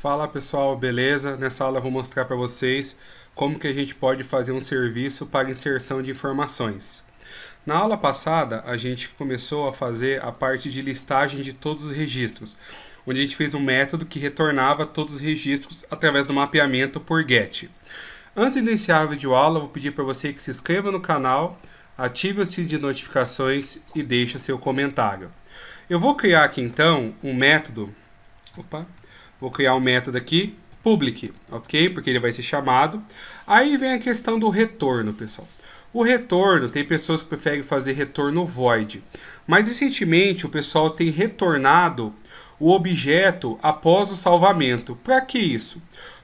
Fala pessoal, beleza? Nessa aula eu vou mostrar para vocês como que a gente pode fazer um serviço para inserção de informações. Na aula passada, a gente começou a fazer a parte de listagem de todos os registros, onde a gente fez um método que retornava todos os registros através do mapeamento por GET. Antes de iniciar a videoaula, eu vou pedir para você que se inscreva no canal, ative o sininho de notificações e deixe seu comentário. Eu vou criar aqui então um método... Opa, Vou criar um método aqui, public, ok? Porque ele vai ser chamado. Aí vem a questão do retorno, pessoal. O retorno, tem pessoas que preferem fazer retorno void, mas recentemente o pessoal tem retornado o objeto após o salvamento. Para que isso?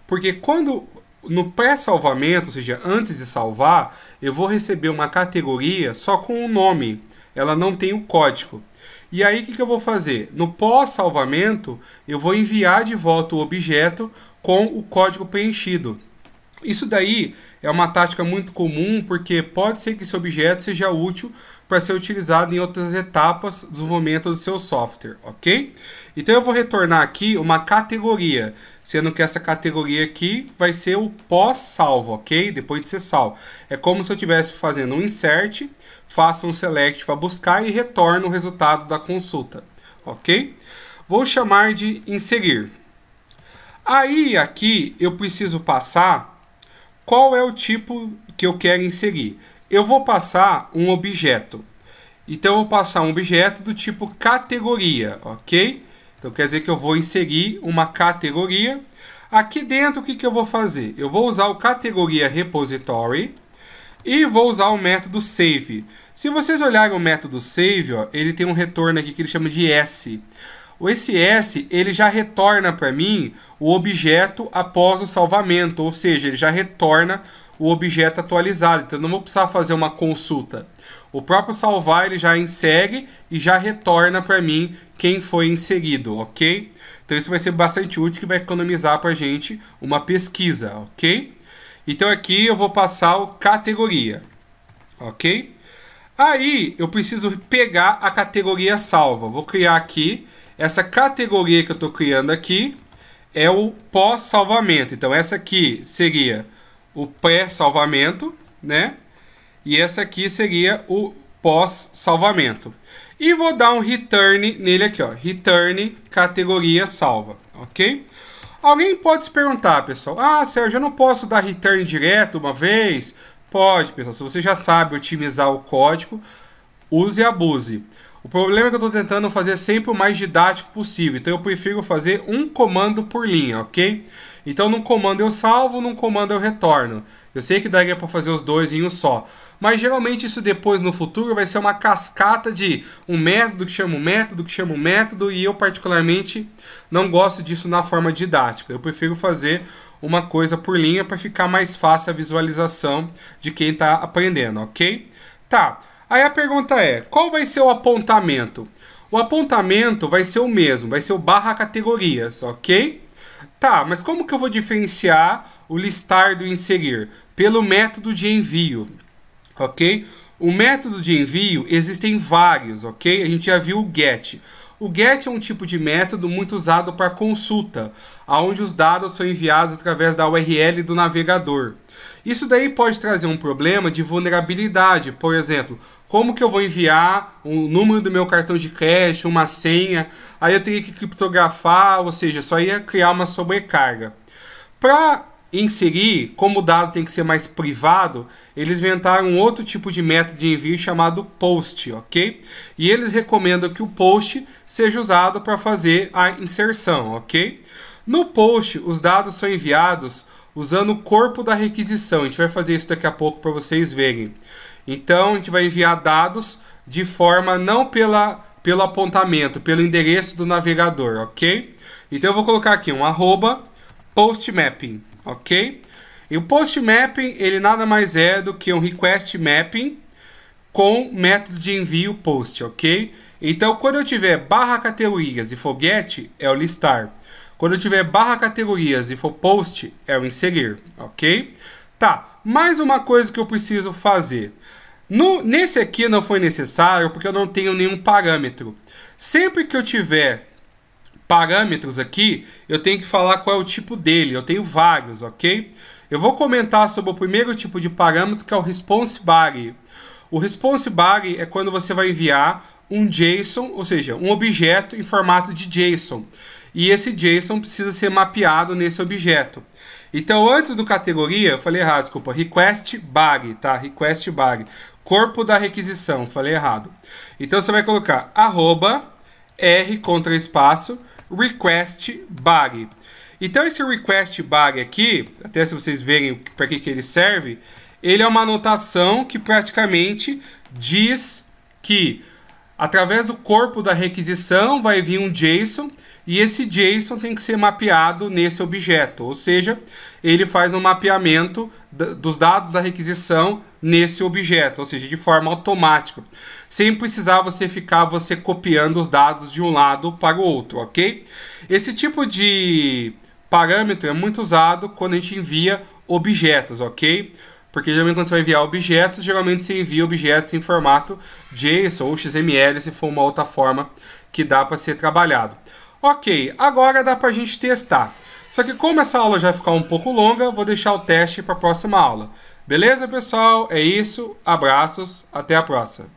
Porque quando no pré-salvamento, ou seja, antes de salvar, eu vou receber uma categoria só com o um nome. Ela não tem o um código. E aí, o que, que eu vou fazer? No pós-salvamento, eu vou enviar de volta o objeto com o código preenchido. Isso daí é uma tática muito comum, porque pode ser que esse objeto seja útil para ser utilizado em outras etapas do desenvolvimento do seu software, ok? Então eu vou retornar aqui uma categoria, sendo que essa categoria aqui vai ser o pós-salvo, ok? Depois de ser salvo. É como se eu estivesse fazendo um insert, faça um select para buscar e retorna o resultado da consulta, ok? Vou chamar de inserir. Aí aqui eu preciso passar qual é o tipo que eu quero inserir. Eu vou passar um objeto. Então eu vou passar um objeto do tipo categoria, ok? Então quer dizer que eu vou inserir uma categoria. Aqui dentro o que, que eu vou fazer? Eu vou usar o categoria repository e vou usar o método save. Se vocês olharem o método save, ó, ele tem um retorno aqui que ele chama de S. O s ele já retorna para mim o objeto após o salvamento, ou seja, ele já retorna o objeto atualizado. Então, não vou precisar fazer uma consulta. O próprio salvar ele já ensegue e já retorna para mim quem foi inserido, ok? Então, isso vai ser bastante útil e vai economizar para a gente uma pesquisa, ok? Então aqui eu vou passar o categoria, ok? Aí eu preciso pegar a categoria salva. Vou criar aqui essa categoria que eu estou criando aqui é o pós-salvamento. Então essa aqui seria o pré-salvamento, né? E essa aqui seria o pós-salvamento. E vou dar um return nele aqui, ó. Return categoria salva, ok? Alguém pode se perguntar, pessoal, ah, Sérgio, eu não posso dar return direto uma vez? Pode, pessoal, se você já sabe otimizar o código, use e abuse. O problema é que eu estou tentando fazer sempre o mais didático possível, então eu prefiro fazer um comando por linha, ok? Então num comando eu salvo, num comando eu retorno. Eu sei que daria para fazer os dois em um só, mas geralmente isso depois no futuro vai ser uma cascata de um método que chama um método, que chama um método, e eu particularmente não gosto disso na forma didática. Eu prefiro fazer uma coisa por linha para ficar mais fácil a visualização de quem está aprendendo, ok? Tá. Aí a pergunta é: qual vai ser o apontamento? O apontamento vai ser o mesmo, vai ser o barra categorias, ok? Tá, mas como que eu vou diferenciar o listar do inserir? Pelo método de envio ok? O método de envio existem vários, ok? A gente já viu o GET. O GET é um tipo de método muito usado para consulta, onde os dados são enviados através da URL do navegador. Isso daí pode trazer um problema de vulnerabilidade, por exemplo, como que eu vou enviar o um número do meu cartão de crédito, uma senha, aí eu teria que criptografar, ou seja, só ia criar uma sobrecarga. Para inserir, como o dado tem que ser mais privado, eles inventaram um outro tipo de método de envio chamado POST, ok? E eles recomendam que o POST seja usado para fazer a inserção, ok? No POST, os dados são enviados usando o corpo da requisição. A gente vai fazer isso daqui a pouco para vocês verem. Então, a gente vai enviar dados de forma não pela, pelo apontamento, pelo endereço do navegador, ok? Então, eu vou colocar aqui um arroba postmapping ok? E o post mapping, ele nada mais é do que um request mapping com método de envio post, ok? Então, quando eu tiver barra categorias e for get, é o listar. Quando eu tiver barra categorias e for post, é o inserir, ok? Tá, mais uma coisa que eu preciso fazer. No, nesse aqui não foi necessário, porque eu não tenho nenhum parâmetro. Sempre que eu tiver parâmetros aqui, eu tenho que falar qual é o tipo dele. Eu tenho vários, ok? Eu vou comentar sobre o primeiro tipo de parâmetro, que é o response body. O response body é quando você vai enviar um JSON, ou seja, um objeto em formato de JSON. E esse JSON precisa ser mapeado nesse objeto. Então, antes do categoria, eu falei errado, desculpa, request body, tá? Request body. Corpo da requisição, falei errado. Então, você vai colocar arroba r contra espaço request bug. Então esse request bug aqui, até se vocês verem para que, que ele serve, ele é uma anotação que praticamente diz que através do corpo da requisição vai vir um JSON e esse JSON tem que ser mapeado nesse objeto, ou seja, ele faz um mapeamento dos dados da requisição nesse objeto, ou seja, de forma automática, sem precisar você ficar você copiando os dados de um lado para o outro, ok? Esse tipo de parâmetro é muito usado quando a gente envia objetos, ok? Porque geralmente quando você vai enviar objetos, geralmente você envia objetos em formato JSON ou XML, se for uma outra forma que dá para ser trabalhado. Ok, agora dá para a gente testar. Só que como essa aula já vai ficar um pouco longa, vou deixar o teste para a próxima aula. Beleza, pessoal? É isso. Abraços. Até a próxima.